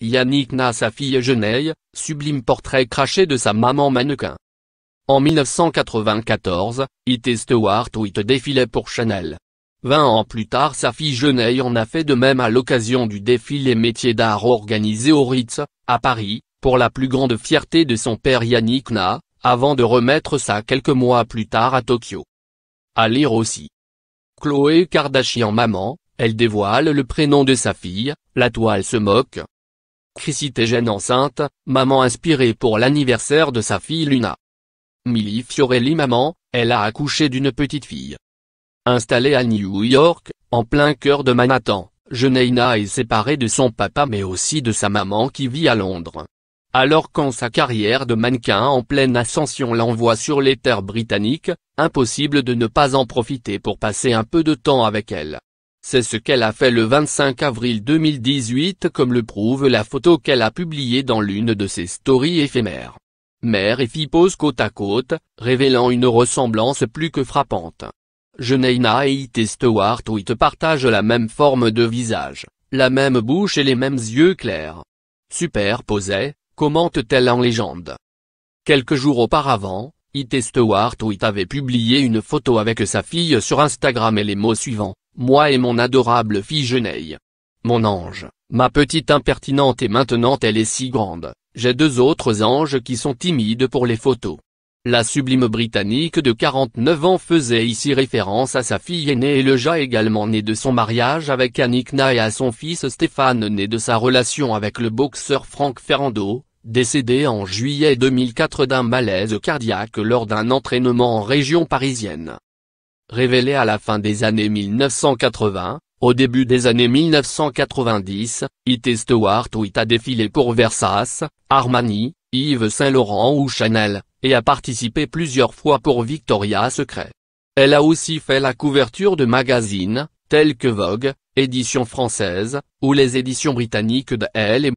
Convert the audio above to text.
Yannick Na sa fille Geneille, sublime portrait craché de sa maman mannequin. En 1994, It Stewart où défilait pour Chanel. 20 ans plus tard sa fille Geneille en a fait de même à l'occasion du défilé métiers d'art organisé au Ritz, à Paris, pour la plus grande fierté de son père Yannick Na, avant de remettre ça quelques mois plus tard à Tokyo. À lire aussi. Chloé Kardashian maman, elle dévoile le prénom de sa fille, la toile se moque, Chrissy Teigen enceinte, maman inspirée pour l'anniversaire de sa fille Luna. Milly Fiorelli maman, elle a accouché d'une petite fille. Installée à New York, en plein cœur de Manhattan, Geneina est séparée de son papa mais aussi de sa maman qui vit à Londres. Alors quand sa carrière de mannequin en pleine ascension l'envoie sur les terres britanniques, impossible de ne pas en profiter pour passer un peu de temps avec elle. C'est ce qu'elle a fait le 25 avril 2018 comme le prouve la photo qu'elle a publiée dans l'une de ses stories éphémères. Mère et fille posent côte à côte, révélant une ressemblance plus que frappante. Jenaina et It Stewart Witt partagent la même forme de visage, la même bouche et les mêmes yeux clairs. Super posé commente-t-elle en légende. Quelques jours auparavant, It Stewart Witt avait publié une photo avec sa fille sur Instagram et les mots suivants, moi et mon adorable fille Geneille. Mon ange, ma petite impertinente et maintenant elle est si grande, j'ai deux autres anges qui sont timides pour les photos. La sublime Britannique de 49 ans faisait ici référence à sa fille aînée et ja également née de son mariage avec Anikna et à son fils Stéphane né de sa relation avec le boxeur Franck Ferrando, décédé en juillet 2004 d'un malaise cardiaque lors d'un entraînement en région parisienne révélé à la fin des années 1980, au début des années 1990, IT Stewart It a défilé pour Versace, Armani, Yves Saint-Laurent ou Chanel, et a participé plusieurs fois pour Victoria Secret. Elle a aussi fait la couverture de magazines, tels que Vogue, Édition française, ou les éditions britanniques de Elle et